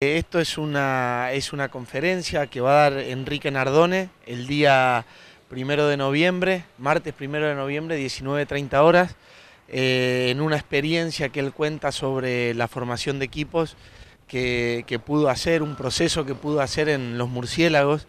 Esto es una, es una conferencia que va a dar Enrique Nardone el día primero de noviembre, martes primero de noviembre, 19.30 horas, eh, en una experiencia que él cuenta sobre la formación de equipos que, que, pudo hacer, un proceso que pudo hacer en los murciélagos,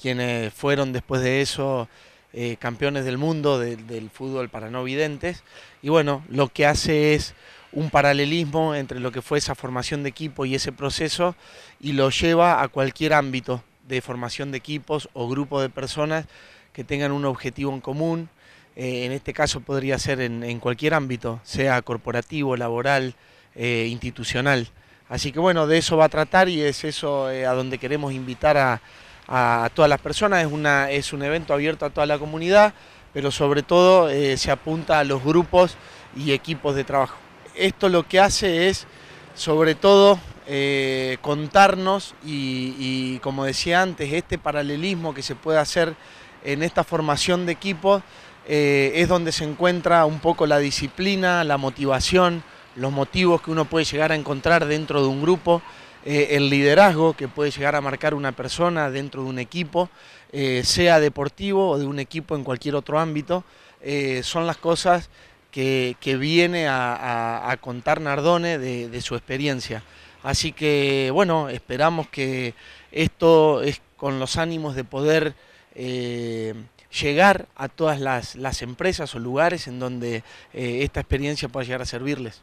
quienes fueron después de eso eh, campeones del mundo del fútbol para no videntes. Y bueno, lo que hace es un paralelismo entre lo que fue esa formación de equipo y ese proceso y lo lleva a cualquier ámbito de formación de equipos o grupo de personas que tengan un objetivo en común. Eh, en este caso podría ser en, cualquier ámbito, sea corporativo, laboral, eh, institucional. Así que bueno, de eso va a tratar y es eso a donde queremos invitar a, a todas las personas, es, un evento abierto a toda la comunidad, pero sobre todo eh, se apunta a los grupos y equipos de trabajo. Esto lo que hace es, sobre todo, eh, contarnos y, como decía antes, este paralelismo que se puede hacer en esta formación de equipos eh, es donde se encuentra un poco la disciplina, la motivación, los motivos que uno puede llegar a encontrar dentro de un grupo, eh, el liderazgo que puede llegar a marcar una persona dentro de un equipo, eh, sea deportivo o de un equipo en cualquier otro ámbito, eh, son las cosas que, viene a, contar Nardone de, su experiencia. Así que bueno, esperamos que esto es con los ánimos de poder llegar a todas las, las, empresas o lugares en donde esta experiencia pueda llegar a servirles.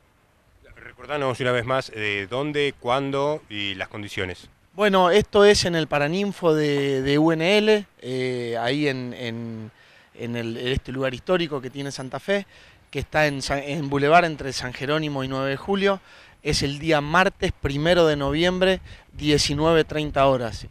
Cortanos una vez más de eh, dónde, cuándo y las condiciones. Bueno, esto es en el Paraninfo de, UNL, eh, ahí en, este lugar histórico que tiene Santa Fe, que está en, en Boulevard entre San Jerónimo y 9 de Julio. Es el día martes primero de noviembre, 19.30 horas.